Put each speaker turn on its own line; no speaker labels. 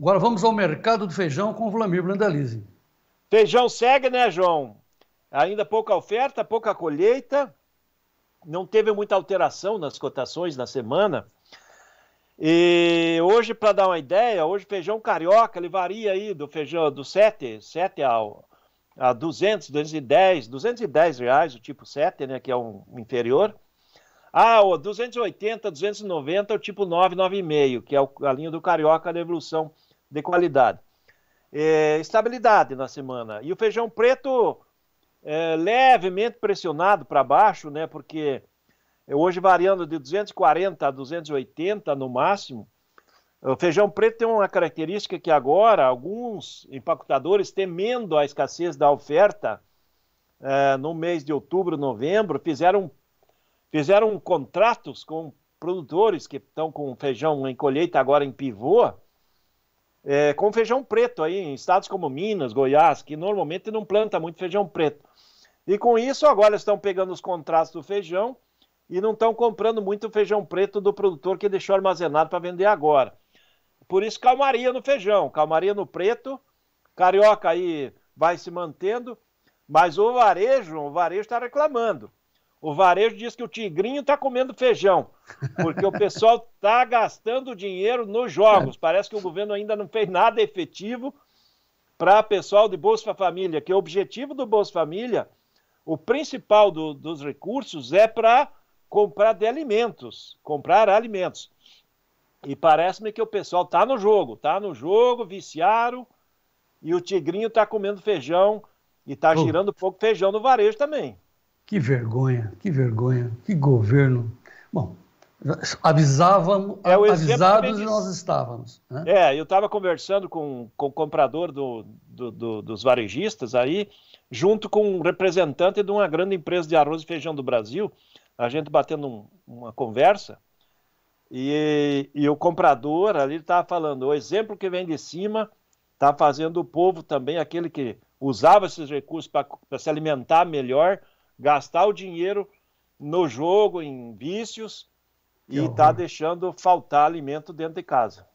Agora vamos ao mercado do feijão com o Vlamir Brandalize. Feijão segue, né, João? Ainda pouca oferta, pouca colheita. Não teve muita alteração nas cotações na semana. E hoje, para dar uma ideia, hoje feijão carioca, ele varia aí do feijão do 7, 7 ao, a 200, 210, 210 reais, o tipo 7, né, que é um inferior. Ah, o 280, 290 o tipo 9, 9,5, que é a linha do Carioca da Evolução de qualidade. É, estabilidade na semana. E o feijão preto é, levemente pressionado para baixo, né? Porque hoje variando de 240 a 280 no máximo. O feijão preto tem uma característica que agora alguns empacotadores, temendo a escassez da oferta é, no mês de outubro, novembro, fizeram, fizeram contratos com produtores que estão com feijão em colheita agora em pivô é, com feijão preto aí em estados como Minas, Goiás, que normalmente não planta muito feijão preto. E com isso agora estão pegando os contratos do feijão e não estão comprando muito feijão preto do produtor que deixou armazenado para vender agora. Por isso calmaria no feijão, calmaria no preto. Carioca aí vai se mantendo, mas o varejo, o varejo está reclamando. O varejo diz que o Tigrinho está comendo feijão, porque o pessoal está gastando dinheiro nos jogos. É. Parece que o governo ainda não fez nada efetivo para o pessoal de Bolsa Família, que o objetivo do Bolsa Família, o principal do, dos recursos é para comprar de alimentos, comprar alimentos. E parece-me que o pessoal está no jogo, está no jogo, viciaram, e o Tigrinho está comendo feijão e está oh. girando pouco feijão no varejo também. Que vergonha, que vergonha, que governo. Bom, avisávamos, é avisados nós estávamos. Né? É, eu estava conversando com, com o comprador do, do, do, dos varejistas aí, junto com um representante de uma grande empresa de arroz e feijão do Brasil, a gente batendo um, uma conversa, e, e o comprador ali estava falando, o exemplo que vem de cima está fazendo o povo também, aquele que usava esses recursos para se alimentar melhor, gastar o dinheiro no jogo, em vícios, que e está deixando faltar alimento dentro de casa.